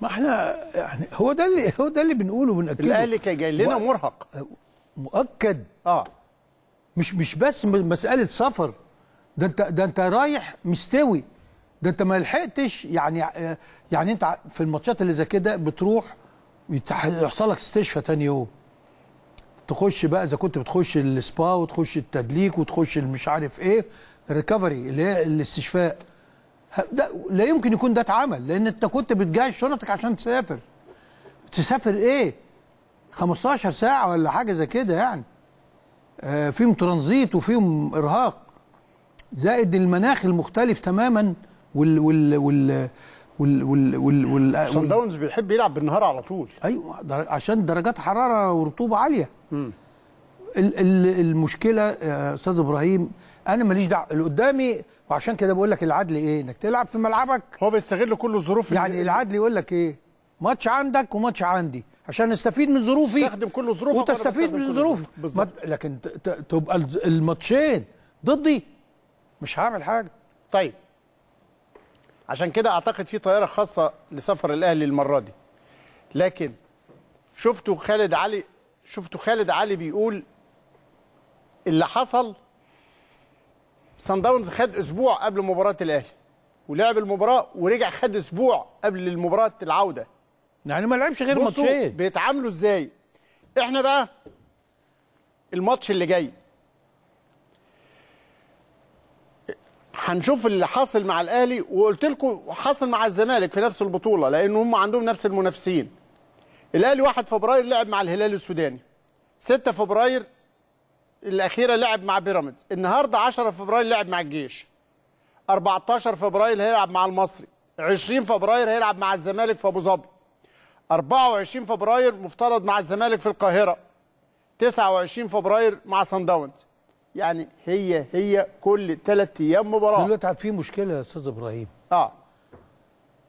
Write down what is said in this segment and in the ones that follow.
ما احنا يعني هو ده اللي هو ده اللي بنقوله وبنأكده الاهلي كان جاي لنا مرهق مؤكد اه مش مش بس مساله سفر ده انت ده انت رايح مستوي ده انت ما لحقتش يعني آه، يعني انت في الماتشات اللي زي كده بتروح يحصل لك استشفاء ثاني يوم تخش بقى اذا كنت بتخش السبا وتخش التدليك وتخش مش عارف ايه الريكفري اللي هي الاستشفاء ده لا يمكن يكون ده اتعمل لان انت كنت بتجهز شنطك عشان تسافر تسافر ايه 15 ساعه ولا حاجه زي كده يعني آه فيهم ترانزيت وفيهم ارهاق زائد المناخ المختلف تماما وال وال وال وال وال وال, وال صن آه، داونز بيحب يلعب بالنهار على طول ايوه عشان درجات حراره ورطوبه عاليه م. المشكله يا آه، استاذ ابراهيم انا ماليش دعوه اللي قدامي وعشان كده بقول لك العدل ايه انك تلعب في ملعبك هو بيستغل كل الظروف يعني العدل يقول لك ايه ماتش عندك وماتش عندي عشان استفيد من ظروفي تستخدم كل ظروفك وتستفيد من ظروفي بالظبط لكن تبقى الماتشين ضدي مش هعمل حاجه طيب عشان كده اعتقد في طياره خاصه لسفر الاهلي المره دي لكن شفتوا خالد علي شفتوا خالد علي بيقول اللي حصل سان داونز خد اسبوع قبل مباراه الاهلي ولعب المباراه ورجع خد اسبوع قبل المباراه العوده يعني ما لعبش غير ماتشين بيتعاملوا ازاي احنا بقى الماتش اللي جاي هنشوف اللي حاصل مع الاهلي وقلت لكم حاصل مع الزمالك في نفس البطوله لان هم عندهم نفس المنافسين الاهلي 1 فبراير لعب مع الهلال السوداني 6 فبراير الاخيره لعب مع بيراميدز النهارده 10 فبراير لعب مع الجيش 14 فبراير هيلعب مع المصري 20 فبراير هيلعب مع الزمالك في ابو ظبي 24 فبراير مفترض مع الزمالك في القاهره 29 فبراير مع سان داونز يعني هي هي كل ثلاث ايام مباراه دلوقتي في مشكله يا استاذ ابراهيم اه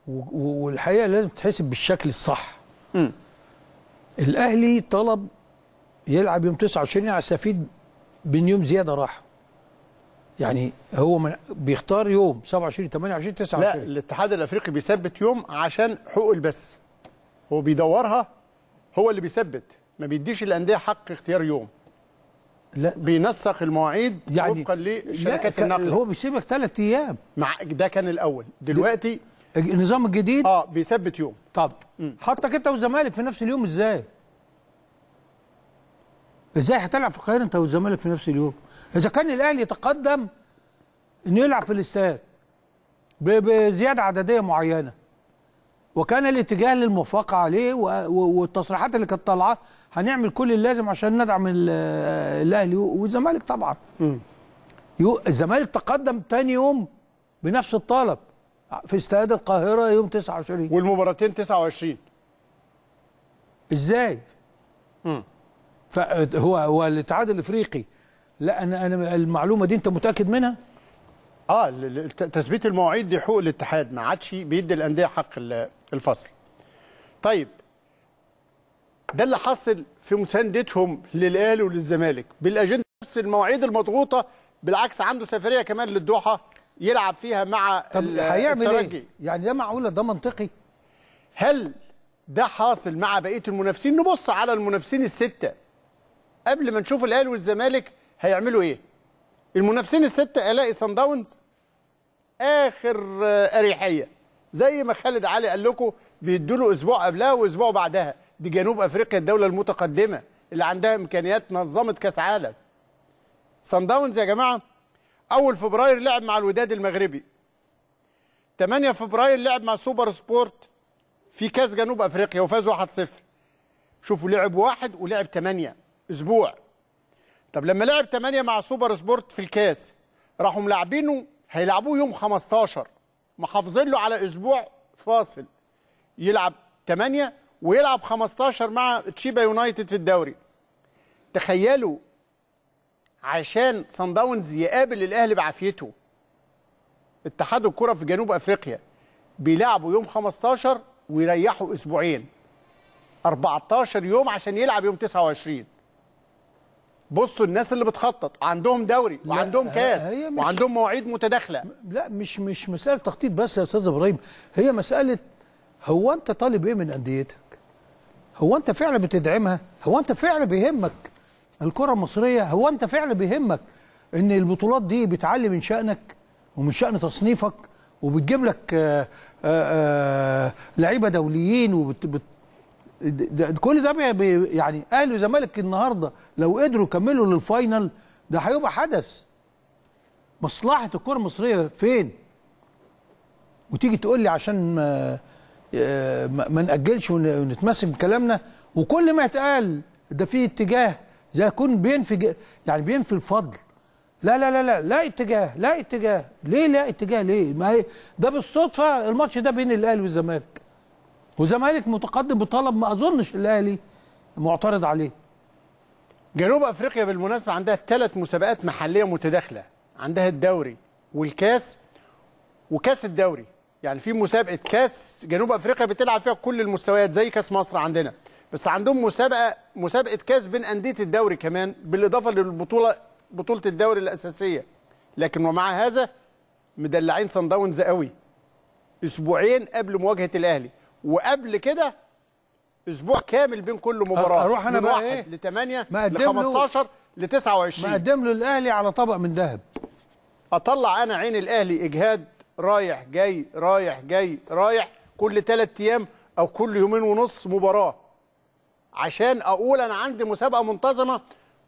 والحقيقه لازم تحسب بالشكل الصح امم الاهلي طلب يلعب يوم 29 على سفيد بين يوم زيادة راحة يعني هو من بيختار يوم 27 28 29 لا الاتحاد الافريقي بيثبت يوم عشان حقوق البث هو بيدورها هو اللي بيثبت ما بيديش الانديه حق اختيار يوم لا بينسق المواعيد يعني وفقا لشركات النقل هو بيسيبك ثلاث ايام مع ده كان الاول دلوقتي النظام الجديد اه بيثبت يوم طب حطك انت والزمالك في نفس اليوم ازاي ازاي هتلعب في القاهره انت والزمالك في نفس اليوم اذا كان الاهلي يتقدم انه يلعب في الاستاد بزياده عدديه معينه وكان الاتجاه للموافقه عليه والتصريحات اللي كانت طالعه هنعمل كل اللازم عشان ندعم الاهلي والزمالك طبعا الزمالك تقدم ثاني يوم بنفس الطلب في استاد القاهره يوم 29 والمباراتين 29 ازاي؟ امم فهو هو الاتحاد الافريقي لا انا انا المعلومه دي انت متاكد منها؟ اه تثبيت المواعيد دي حقوق الاتحاد ما عادش بيدي الانديه حق الفصل. طيب ده اللي حصل في مساندتهم للاهلي وللزمالك بالاجنده نفس المواعيد المضغوطه بالعكس عنده سفريه كمان للدوحه يلعب فيها مع طب هيعمل ايه؟ يعني ده معقوله ده منطقي؟ هل ده حاصل مع بقيه المنافسين؟ نبص على المنافسين السته قبل ما نشوف الاهلي والزمالك هيعملوا ايه المنافسين السته الاقي سان داونز اخر اريحيه زي ما خالد علي قال لكم بيدوا له اسبوع قبلها واسبوع بعدها دي جنوب افريقيا الدوله المتقدمه اللي عندها امكانيات نظمت كاس عالم سان داونز يا جماعه اول فبراير لعب مع الوداد المغربي 8 فبراير لعب مع سوبر سبورت في كاس جنوب افريقيا وفاز 1-0 شوفوا لعب واحد ولعب 8 اسبوع طب لما لعب 8 مع سوبر سبورت في الكاس راحوا ملاعبينه هيلعبوه يوم 15 محافظين له على اسبوع فاصل يلعب 8 ويلعب 15 مع تشيبا يونايتد في الدوري تخيلوا عشان سان داونز يقابل الاهلي بعافيته اتحاد الكره في جنوب افريقيا بيلعبوا يوم 15 ويريحوا اسبوعين 14 يوم عشان يلعب يوم 29 بصوا الناس اللي بتخطط عندهم دوري وعندهم كاس وعندهم مواعيد متداخله لا مش مش مساله تخطيط بس يا استاذ ابراهيم هي مساله هو انت طالب ايه من انديتك هو انت فعلا بتدعمها هو انت فعلا بيهمك الكره المصريه هو انت فعلا بيهمك ان البطولات دي بتعلي من شانك ومن شان تصنيفك وبتجيب لك آه، آه، آه، لعيبه دوليين وبت ده كل ده يعني اهلي وزمالك النهارده لو قدروا يكملوا للفاينل ده هيبقى حدث مصلحه الكره المصريه فين وتيجي تقول لي عشان ما آه، ما ناجلش ونتمسك بكلامنا وكل ما يتقال ده في اتجاه زي يكون بينفي يعني بينفي الفضل لا لا لا لا لا اتجاه لا اتجاه ليه لا اتجاه ليه ما هي ده بالصدفه الماتش ده بين الاهلي والزمالك وزمالك متقدم بطلب ما اظنش الاهلي معترض عليه جنوب افريقيا بالمناسبه عندها ثلاث مسابقات محليه متداخله عندها الدوري والكاس وكاس الدوري يعني في مسابقه كاس جنوب افريقيا بتلعب فيها كل المستويات زي كاس مصر عندنا بس عندهم مسابقه مسابقه كاس بين انديه الدوري كمان بالاضافه للبطوله بطوله الدوري الاساسيه لكن ومع هذا مدلعين صن داونز قوي اسبوعين قبل مواجهه الاهلي وقبل كده اسبوع كامل بين كل مباراه اروح انا بقى ايه ل 8 ل 15 ل 29 مقدم له الاهلي على طبق من ذهب اطلع انا عين الاهلي اجهاد رايح جاي رايح جاي رايح كل ثلاث ايام او كل يومين ونص مباراه عشان اقول انا عندي مسابقه منتظمه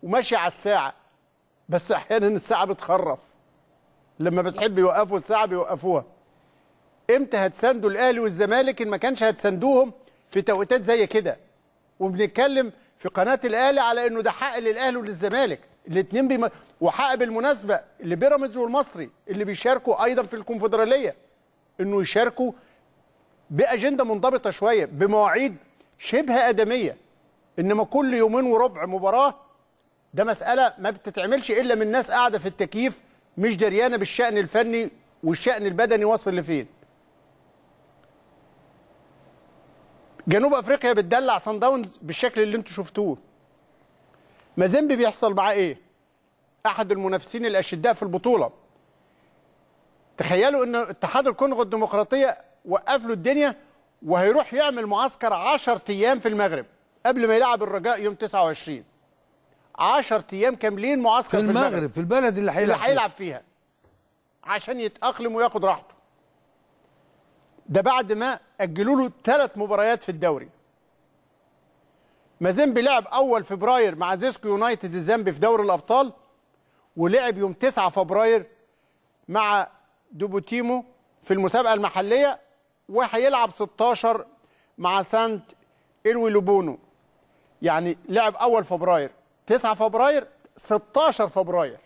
وماشي على الساعه بس احيانا الساعه بتخرف لما بتحب يوقفوا الساعه بيوقفوها امتى هتساندوا الاهلي والزمالك ان ما كانش هتساندوهم في توقيتات زي كده وبنتكلم في قناه الاهلي على انه ده حق للاهلي وللزمالك الاثنين بم... وحق بالمناسبه لبيراميدز والمصري اللي بيشاركوا ايضا في الكونفدراليه انه يشاركوا باجنده منضبطه شويه بمواعيد شبه ادميه انما كل يومين وربع مباراه ده مساله ما بتتعملش الا من ناس قاعده في التكييف مش دريانه بالشان الفني والشان البدني واصل لفين جنوب افريقيا بتدلع سان داونز بالشكل اللي انتوا شفتوه مازيمبي بيحصل معاه ايه احد المنافسين الاشداء في البطوله تخيلوا ان اتحاد الكونغو الديمقراطيه وقف له الدنيا وهيروح يعمل معسكر 10 ايام في المغرب قبل ما يلعب الرجاء يوم 29 10 ايام كاملين معسكر في المغرب, في المغرب في البلد اللي هيلعب اللي هيلعب فيها عشان يتاقلم وياخد راحته ده بعد ما أجلوا له ثلاث مباريات في الدوري مازيمبي لعب أول فبراير مع زيسكو يونايتد الزامبي في دوري الأبطال ولعب يوم 9 فبراير مع دوبوتيمو في المسابقة المحلية وهيلعب 16 مع سانت إلوي لوبونو يعني لعب أول فبراير 9 فبراير 16 فبراير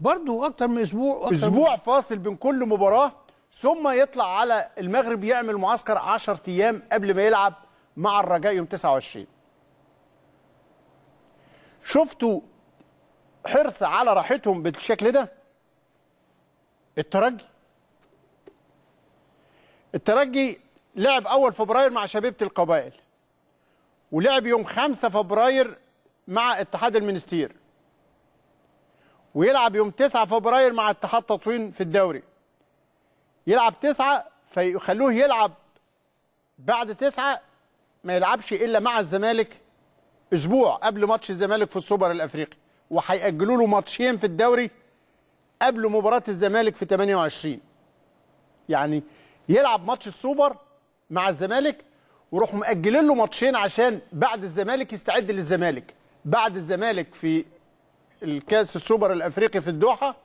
برضه أكتر من أسبوع أكتر أسبوع من... فاصل بين كل مباراة ثم يطلع على المغرب يعمل معسكر 10 ايام قبل ما يلعب مع الرجاء يوم 29 شفتوا حرص على راحتهم بالشكل ده الترجي الترجي لعب اول فبراير مع شبيبه القبائل ولعب يوم 5 فبراير مع اتحاد المنستير ويلعب يوم 9 فبراير مع اتحاد تطوين في الدوري يلعب تسعة فيخلوه يلعب بعد تسعة ما يلعبش إلا مع الزمالك أسبوع قبل ماتش الزمالك في السوبر الأفريقي وهيأجلوا له ماتشين في الدوري قبل مباراة الزمالك في 28 يعني يلعب ماتش السوبر مع الزمالك وروحوا مأجلين له ماتشين عشان بعد الزمالك يستعد للزمالك بعد الزمالك في الكاس السوبر الافريقي في الدوحه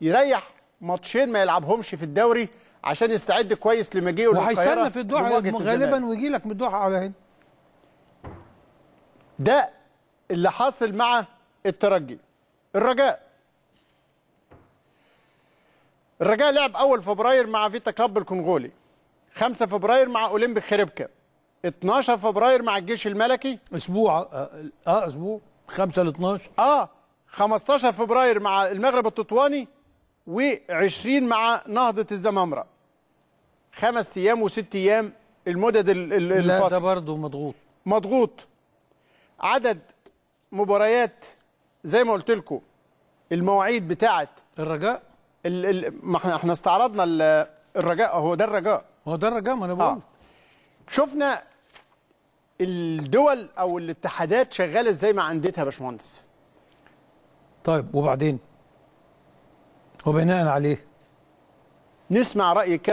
يريح ماتشين ما يلعبهمش في الدوري عشان يستعد كويس لمجيئه للقاهره وهيستنى في الدوحه غالبا ويجي لك من الدوحه على هنا ده اللي حاصل مع الترجي الرجاء الرجاء لعب اول فبراير مع فيتا كلاب الكونغولي 5 فبراير مع اولمبيك خريبكا 12 فبراير مع الجيش الملكي اسبوع اه, آه، اسبوع 5 ل 12 اه 15 فبراير مع المغرب التطواني و20 مع نهضه الزمامره خمس ايام وست ايام المدد الفاصل لا ده برضه مضغوط مضغوط عدد مباريات زي ما قلت لكم المواعيد بتاعه الرجاء ال ال ما احنا استعرضنا الرجاء هو ده الرجاء هو ده الرجاء ما انا بقول آه. شفنا الدول او الاتحادات شغاله ازاي مع انديتها يا باشمهندس طيب وبعدين وبناء عليه نسمع رأي